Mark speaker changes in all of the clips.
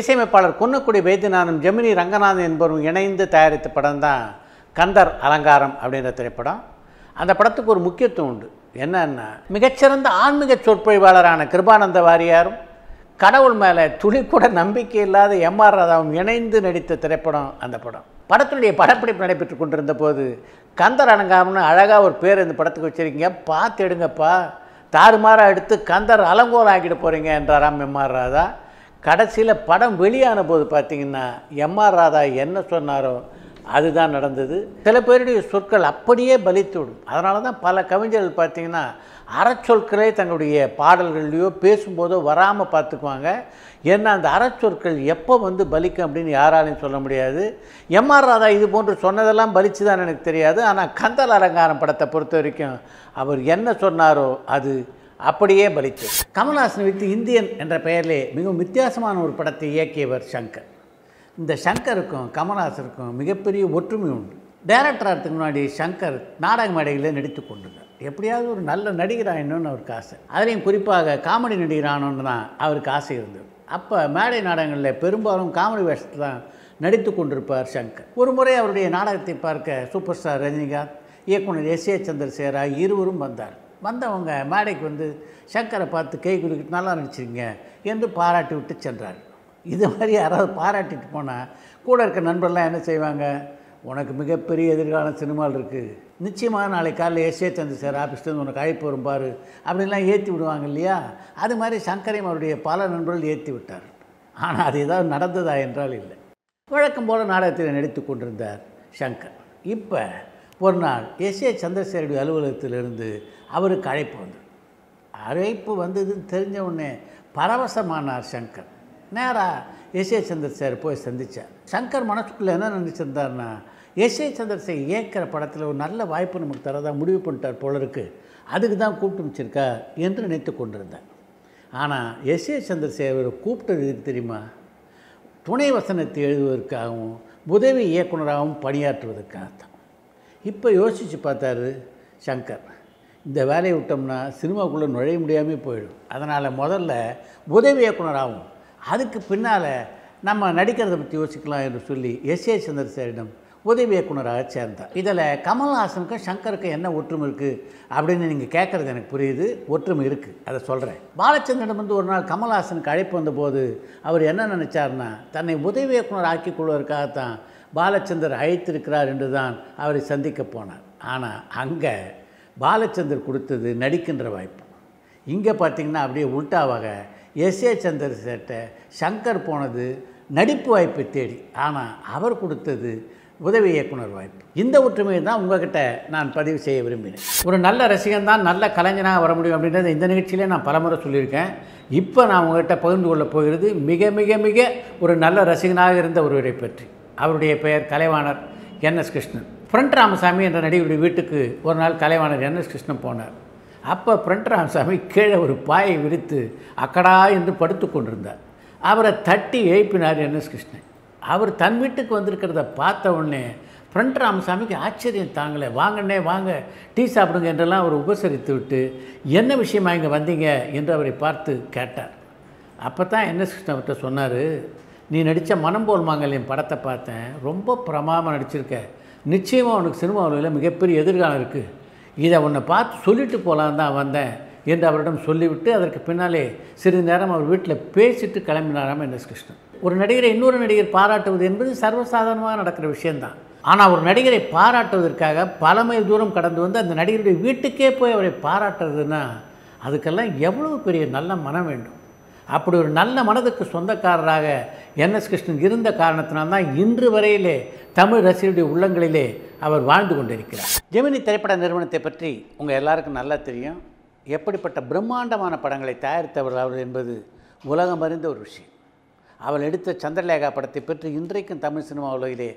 Speaker 1: இசையமைப்பாளர் குன்னக்குடி வைத்தியநாதன் ஜெமினி ரங்கநாதன் என்பவரும் இணைந்து தயாரித்த படம் தான் கந்தர் அலங்காரம் அப்படின்ற திரைப்படம் அந்த படத்துக்கு ஒரு முக்கியத்துவம் உண்டு என்னன்னா மிகச்சிறந்த ஆன்மீக சொற்பொழிவாளரான கிருபானந்த வாரியாரும் கடவுள் மேலே துளி கூட நம்பிக்கை இல்லாத எம் ஆர் ராதாவும் இணைந்து நடித்த திரைப்படம் அந்த படம் படத்தினுடைய படப்பிடிப்பு நடைபெற்று கொண்டிருந்த போது கந்தர் அலங்காரம்னு அழகாக ஒரு பேர் இந்த படத்துக்கு வச்சுருக்கீங்க பார்த்து எடுங்கப்பா தாறுமாறாக எடுத்து கந்தர் அலங்கோலம் ஆக்கிட்டு போகிறீங்க என்றாராம் எம் ஆர் ராதா கடைசியில் படம் வெளியான போது பார்த்திங்கன்னா எம்ஆர் ராதா என்ன சொன்னாரோ அதுதான் நடந்தது சில பேருடைய சொற்கள் அப்படியே பலித்துவிடும் அதனால தான் பல கவிஞர்கள் பார்த்திங்கன்னா அறச்சொற்களே தங்களுடைய பாடல்கள்லையோ பேசும்போதோ வராமல் பார்த்துக்குவாங்க ஏன்னா அந்த அறச்சொற்கள் எப்போ வந்து பலிக்கும் அப்படின்னு யாராலையும் சொல்ல முடியாது எம்ஆர் ராதா இது போன்று சொன்னதெல்லாம் தான் எனக்கு தெரியாது ஆனால் கந்தல் அலங்காரம் படத்தை பொறுத்த வரைக்கும் அவர் என்ன சொன்னாரோ அது அப்படியே பலித்து கமல்ஹாசன் வித் இந்தியன் என்ற பெயரிலே மிகவும் வித்தியாசமான ஒரு படத்தை இயக்கியவர் சங்கர் இந்த சங்கருக்கும் கமல்ஹாசனுக்கும் மிகப்பெரிய ஒற்றுமை உண்டு டேரக்டர் ஆகிறதுக்கு முன்னாடி சங்கர் நாடக மேடையில் நடித்து கொண்டிருந்தார் எப்படியாவது ஒரு நல்ல நடிகராகணும்னு அவருக்கு ஆசை அதிலையும் குறிப்பாக காமெடி ஆனோன்னு தான் அவருக்கு ஆசை இருந்தது அப்போ மேடை நாடகங்களில் பெரும்பாலும் காமெடி வேஷத்தில் தான் நடித்து கொண்டிருப்பார் சங்கர் ஒரு முறை அவருடைய நாடகத்தை பார்க்க சூப்பர் ஸ்டார் ரஜினிகாந்த் இயக்குனர் எஸ் ஏ சந்திரசேகரா இருவரும் வந்தார் வந்தவங்க மேடைக்கு வந்து சங்கரை பார்த்து கை கொடுக்கிட்டு நல்லா நினச்சிருங்க என்று பாராட்டி விட்டு சென்றார் இது மாதிரி யாராவது பாராட்டிட்டு போனால் கூட இருக்க நண்பர்லாம் என்ன செய்வாங்க உனக்கு மிகப்பெரிய எதிர்கால சினிமாவில் இருக்குது நிச்சயமாக நாளைக்கு காலையில் எஸ்ஏ சந்தி சார் ஆஃபீஸ்லேருந்து உனக்கு அழைப்பு வரும் பாரு அப்படின்லாம் ஏற்றி விடுவாங்க இல்லையா அது மாதிரி சங்கரையும் அவருடைய பல நண்பர்கள் ஏற்றி விட்டார் ஆனால் அது ஏதாவது நடந்ததா என்றால் இல்லை வழக்கம் போல் நாடகத்தில் நடித்து கொண்டிருந்தார் சங்கர் இப்போ ஒரு நாள் எஸ் ஏ சந்திரசேகருடைய அலுவலகத்திலிருந்து அவருக்கு அழைப்பு வந்தது அழைப்பு வந்ததுன்னு தெரிஞ்ச உடனே பரவசமானார் சங்கர் நேராக எஸ் ஏ சந்திரசேகர் போய் சந்தித்தார் சங்கர் மனசுக்குள்ளே என்ன நினச்சிருந்தார்னா எஸ் ஏ சந்திரசேகர் இயக்கிற படத்தில் ஒரு நல்ல வாய்ப்பு நமக்கு தரதான் முடிவு பண்ணிட்டார் போல இருக்குது அதுக்கு தான் கூப்பிட்டு வச்சிருக்கா என்று நினைத்து கொண்டிருந்தார் ஆனால் எஸ் ஏ சந்திரசேகர் கூப்பிட்டது எதுக்கு தெரியுமா துணை வசனத்தை எழுதுவதற்காகவும் உதவி இயக்குநராகவும் பணியாற்றுவதற்காக இப்போ யோசித்து பார்த்தாரு சங்கர் இந்த வேலையை விட்டோம்னா சினிமாக்குள்ளே நுழைய முடியாமல் போயிடும் அதனால் முதல்ல உதவி இயக்குனர் ஆகும் அதுக்கு பின்னால் நம்ம நடிக்கிறத பற்றி யோசிக்கலாம் என்று சொல்லி எஸ் ஏ சந்திரசேரிடம் உதவி இயக்குனராக சேர்ந்தார் இதில் கமல்ஹாசனுக்கும் சங்கருக்கும் என்ன ஒற்றுமை இருக்குது அப்படின்னு நீங்கள் கேட்குறது எனக்கு புரியுது ஒற்றுமை இருக்குது அதை சொல்கிறேன் பாலச்சந்திரனிடம் வந்து ஒரு நாள் கமல்ஹாசனுக்கு அழைப்பு வந்தபோது அவர் என்ன நினச்சார்னா தன்னை உதவி இயக்குனர் ஆக்கி கொள்வதற்காகத்தான் பாலச்சந்தர் அழைத்திருக்கிறார் என்று தான் அவரை சந்திக்க போனார் ஆனால் அங்கே பாலச்சந்தர் கொடுத்தது நடிக்கின்ற வாய்ப்பு இங்கே பார்த்திங்கன்னா அப்படியே உள்டாவாக எஸ் ஏ சந்தர் சேட்டை சங்கர் போனது நடிப்பு வாய்ப்பை தேடி ஆனால் அவர் கொடுத்தது உதவி இயக்குனர் வாய்ப்பு இந்த ஒற்றுமையை தான் உங்கள்கிட்ட நான் பதிவு செய்ய விரும்பினேன் ஒரு நல்ல ரசிகன் தான் நல்ல கலைஞனாக வர முடியும் அப்படின்றத இந்த நிகழ்ச்சியிலே நான் பலமுறை சொல்லியிருக்கேன் இப்போ நான் உங்கள்கிட்ட பகிர்ந்து கொள்ளப் போகிறது மிக மிக மிக ஒரு நல்ல ரசிகனாக இருந்த ஒருவரை பற்றி அவருடைய பெயர் Kalaivanar N S Krishnan friend Ramasamy என்ற நடிகருடைய வீட்டுக்கு ஒரு நாள் கலைவாணர் என் எஸ் கிருஷ்ணன் போனார் அப்போ பிரண்ட் ராமசாமி கீழே ஒரு பாயை விரித்து அக்கடா என்று படுத்து கொண்டிருந்தார் அவரை தட்டி எழுப்பினார் என் எஸ் கிருஷ்ணன் அவர் தன் வீட்டுக்கு வந்திருக்கிறத பார்த்த உடனே பிரண்ட் ராமசாமிக்கு ஆச்சரியம் தாங்கலை வாங்கண்ணே வாங்க டீ சாப்பிடுங்க என்றெல்லாம் அவர் உபசரித்து விட்டு என்ன விஷயமா இங்கே வந்தீங்க என்று அவரை பார்த்து கேட்டார் அப்போ தான் என் எஸ் கிருஷ்ணன் அவர்கிட்ட சொன்னார் நீ நடித்த மனம் போல் மாங்கல்யம் படத்தை பார்த்தேன் ரொம்ப பிரமாதமாக நடிச்சிருக்க நிச்சயமாக உனக்கு சினிமா உலகில் மிகப்பெரிய எதிர்காலம் இருக்குது இதை உன்னை பார்த்து சொல்லிட்டு போகலாம் தான் வந்தேன் என்று அவரிடம் சொல்லிவிட்டு அதற்கு பின்னாலே சிறிது நேரம் அவர் வீட்டில் பேசிட்டு கிளம்பினாராம் என் எஸ் கிருஷ்ணன் ஒரு நடிகரை இன்னொரு நடிகர் பாராட்டுவது என்பது சர்வசாதாரணமாக நடக்கிற விஷயந்தான் ஆனால் ஒரு நடிகரை பாராட்டுவதற்காக பல மைல் தூரம் கடந்து வந்து அந்த நடிகருடைய வீட்டுக்கே போய் அவரை பாராட்டுறதுன்னா அதுக்கெல்லாம் எவ்வளோ பெரிய நல்ல மனம் வேண்டும் அப்படி ஒரு நல்ல மனதுக்கு சொந்தக்காரராக என்எஸ் கிருஷ்ணன் இருந்த காரணத்தினால்தான் இன்று வரையிலே தமிழ் ரசிகருடைய உள்ளங்களிலே அவர் வாழ்ந்து கொண்டிருக்கிறார் ஜெமினி திரைப்பட நிறுவனத்தை பற்றி உங்கள் எல்லாருக்கும் நல்லா தெரியும் எப்படிப்பட்ட பிரம்மாண்டமான படங்களை தயாரித்தவர் அவர் என்பது உலகம் அறிந்த ஒரு விஷயம் அவள் எடுத்த சந்திரலேகா படத்தை பற்றி இன்றைக்கும் தமிழ் சினிமா உலகிலே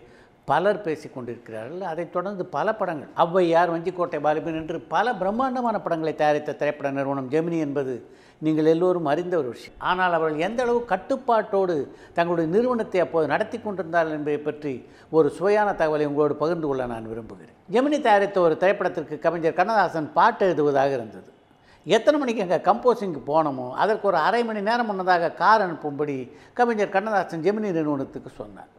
Speaker 1: பலர் பேசி கொண்டிருக்கிறார்கள் அதைத் தொடர்ந்து பல படங்கள் ஔவையார் வஞ்சிக்கோட்டை பாலிபன் என்று பல பிரம்மாண்டமான படங்களை தயாரித்த திரைப்பட நிறுவனம் ஜெமினி என்பது நீங்கள் எல்லோரும் அறிந்த ஒரு விஷயம் ஆனால் அவர்கள் எந்த அளவு கட்டுப்பாட்டோடு தங்களுடைய நிறுவனத்தை அப்போது நடத்தி கொண்டிருந்தார்கள் என்பதை பற்றி ஒரு சுவையான தகவலை உங்களோடு பகிர்ந்து கொள்ள நான் விரும்புகிறேன் ஜெமினி தயாரித்த ஒரு திரைப்படத்திற்கு கவிஞர் கண்ணதாசன் பாட்டு எழுதுவதாக இருந்தது எத்தனை மணிக்கு அங்கே கம்போசிங்க்கு போனோமோ அதற்கு ஒரு அரை மணி நேரம் முன்னதாக கார் அனுப்பும்படி கவிஞர் கண்ணதாசன் ஜெமினி நிறுவனத்துக்கு சொன்னார்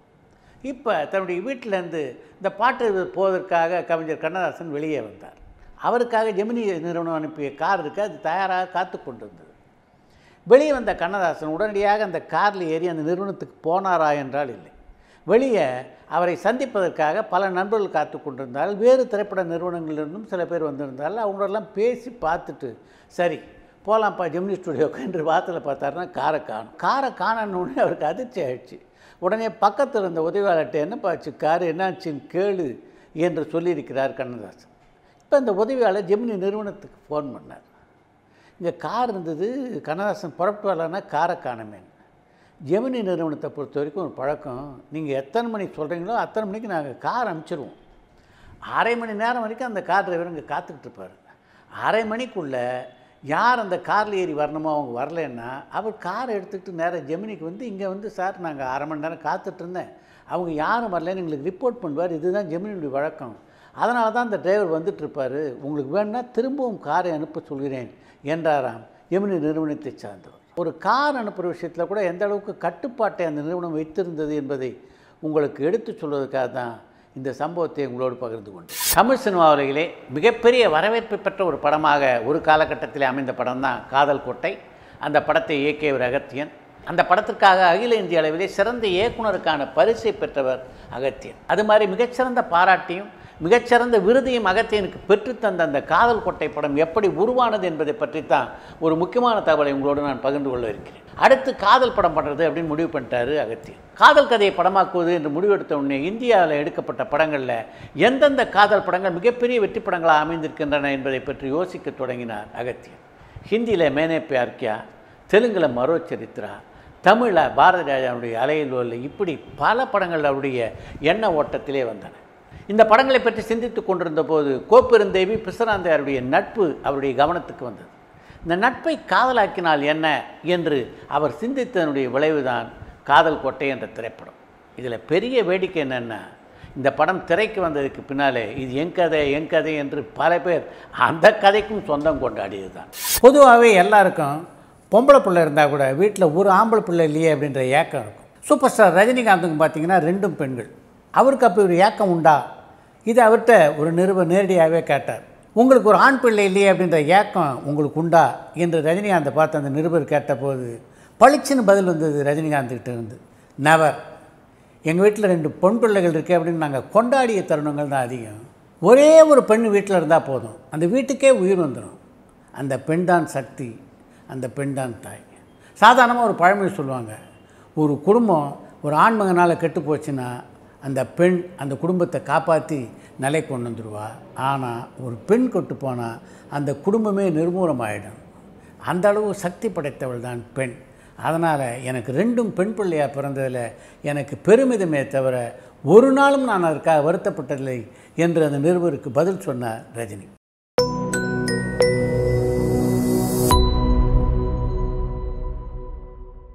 Speaker 1: இப்போ தன்னுடைய வீட்டிலேருந்து இந்த பாட்டு போவதற்காக கவிஞர் கண்ணதாசன் வெளியே வந்தார் அவருக்காக ஜெமினி நிறுவனம் அனுப்பிய கார் இருக்குது அது தயாராக காத்து கொண்டிருந்தது வெளியே வந்த கண்ணதாசன் உடனடியாக அந்த காரில் ஏறி அந்த நிறுவனத்துக்கு போனாரா என்றால் இல்லை வெளியே அவரை சந்திப்பதற்காக பல நண்பர்கள் காத்து கொண்டிருந்தால் வேறு திரைப்பட நிறுவனங்களிலிருந்தும் சில பேர் வந்திருந்தால் அவங்களெல்லாம் பேசி பார்த்துட்டு சரி போகலாம்ப்பா ஜெமினி ஸ்டுடியோக்கு என்று வாரத்தில் பார்த்தாருன்னா காரை காணும் காரை காணணுன்னு அவருக்கு அதிர்ச்சி ஆகிடுச்சு உடனே பக்கத்தில் இருந்த உதவியாளர்கிட்ட என்ன பார்த்து கார் என்னாச்சுன்னு கேளு என்று சொல்லியிருக்கிறார் கண்ணதாசன் இப்போ இந்த உதவியாளர் ஜெமினி நிறுவனத்துக்கு ஃபோன் பண்ணார் இங்கே கார் இருந்தது கண்ணதாசன் புறப்பட்டு வரலன்னா காரை காணமேன் ஜெமினி நிறுவனத்தை பொறுத்த வரைக்கும் ஒரு பழக்கம் நீங்கள் எத்தனை மணிக்கு சொல்கிறீங்களோ அத்தனை மணிக்கு நாங்கள் கார் அனுப்பிச்சிடுவோம் அரை மணி நேரம் வரைக்கும் அந்த கார் டிரைவர் இங்கே காத்துக்கிட்டு இருப்பார் அரை மணிக்குள்ளே யார் அந்த காரில் ஏறி வரணுமோ அவங்க வரலன்னா அவர் காரை எடுத்துக்கிட்டு நேராக ஜெமினிக்கு வந்து இங்கே வந்து சார் நாங்கள் அரை மணி நேரம் காத்துட்ருந்தேன் அவங்க யாரும் வரலன்னு எங்களுக்கு ரிப்போர்ட் பண்ணுவார் இதுதான் ஜெமினியுடைய வழக்கம் அதனால தான் அந்த டிரைவர் வந்துட்டுருப்பார் உங்களுக்கு வேணால் திரும்பவும் காரை அனுப்ப சொல்கிறேன் என்றாராம் ஜெமினி நிறுவனத்தை சார்ந்தவர் ஒரு கார் அனுப்புகிற விஷயத்தில் கூட எந்த அளவுக்கு கட்டுப்பாட்டை அந்த நிறுவனம் வைத்திருந்தது என்பதை உங்களுக்கு எடுத்து சொல்வதற்காக தான் இந்த சம்பவத்தை உங்களோடு பகிர்ந்து கொண்டு தமிழ் சினிமா உலகிலே மிகப்பெரிய வரவேற்பு பெற்ற ஒரு படமாக ஒரு காலகட்டத்தில் அமைந்த படம் தான் காதல் கோட்டை அந்த படத்தை இயக்கியவர் அகத்தியன் அந்த படத்திற்காக அகில இந்திய அளவிலே சிறந்த இயக்குனருக்கான பரிசை பெற்றவர் அகத்தியன் அது மாதிரி மிகச்சிறந்த பாராட்டியும் மிகச்சிறந்த விருதையும் அகத்தியனுக்கு பெற்றுத்தந்த அந்த காதல் கொட்டை படம் எப்படி உருவானது என்பதை பற்றித்தான் ஒரு முக்கியமான தகவலை உங்களோடு நான் பகிர்ந்து கொள்ள இருக்கிறேன் அடுத்து காதல் படம் பண்ணுறது அப்படின்னு முடிவு பண்ணிட்டாரு அகத்தியன் காதல் கதையை படமாக்குவது என்று முடிவெடுத்த உடனே இந்தியாவில் எடுக்கப்பட்ட படங்களில் எந்தெந்த காதல் படங்கள் மிகப்பெரிய வெற்றி படங்களாக அமைந்திருக்கின்றன என்பதை பற்றி யோசிக்க தொடங்கினார் அகத்தியன் ஹிந்தியில் மேனே பியார் தெலுங்கில் மரோ சரித்ரா தமிழில் பாரத அலையில் உள்ள இப்படி பல படங்கள் அவருடைய எண்ண ஓட்டத்திலே வந்தன இந்த படங்களை பற்றி சிந்தித்து கொண்டிருந்த போது கோப்பெருந்தேவி பிசராந்தையாருடைய நட்பு அவருடைய கவனத்துக்கு வந்தது இந்த நட்பை காதலாக்கினால் என்ன என்று அவர் சிந்தித்ததனுடைய விளைவுதான் காதல் கோட்டை என்ற திரைப்படம் இதில் பெரிய வேடிக்கை என்னென்னா இந்த படம் திரைக்கு வந்ததுக்கு பின்னாலே இது என் கதை என் கதை என்று பல பேர் அந்த கதைக்கும் சொந்தம் கொண்டாடியது தான் பொதுவாகவே எல்லாருக்கும் பொம்பளை பிள்ளை இருந்தால் கூட வீட்டில் ஒரு ஆம்பளை பிள்ளை இல்லையே அப்படின்ற ஏக்கம் இருக்கும் சூப்பர் ஸ்டார் ரஜினிகாந்துக்கு பார்த்திங்கன்னா ரெண்டும் பெண்கள் அவருக்கு அப்போ ஒரு ஏக்கம் உண்டா இது அவர்கிட்ட ஒரு நிருபர் நேரடியாகவே கேட்டார் உங்களுக்கு ஒரு ஆண் பிள்ளை இல்லையே அப்படின்ற ஏக்கம் உங்களுக்கு உண்டா என்று ரஜினிகாந்தை பார்த்து அந்த நிருபர் கேட்டபோது பளிச்சுன்னு பதில் வந்தது ரஜினிகாந்த்கிட்ட இருந்து நவர் எங்கள் வீட்டில் ரெண்டு பொன் பிள்ளைகள் இருக்குது அப்படின்னு நாங்கள் கொண்டாடிய தருணங்கள் தான் அதிகம் ஒரே ஒரு பெண் வீட்டில் இருந்தால் போதும் அந்த வீட்டுக்கே உயிர் வந்துடும் அந்த பெண் தான் சக்தி அந்த பெண் தான் தாய் சாதாரணமாக ஒரு பழமொழி சொல்லுவாங்க ஒரு குடும்பம் ஒரு ஆண்மகனால் கெட்டு போச்சுன்னா அந்த பெண் அந்த குடும்பத்தை காப்பாற்றி நிலை கொண்டு வந்துடுவா ஆனால் ஒரு பெண் கொட்டு போனால் அந்த குடும்பமே நிர்மூலமாகிடும் அந்த அளவு சக்தி படைத்தவள் தான் பெண் அதனால் எனக்கு ரெண்டும் பெண் பிள்ளையாக பிறந்ததில் எனக்கு பெருமிதமே தவிர ஒரு நாளும் நான் அதற்காக வருத்தப்பட்டதில்லை என்று அந்த நிருபருக்கு பதில் சொன்னார் ரஜினி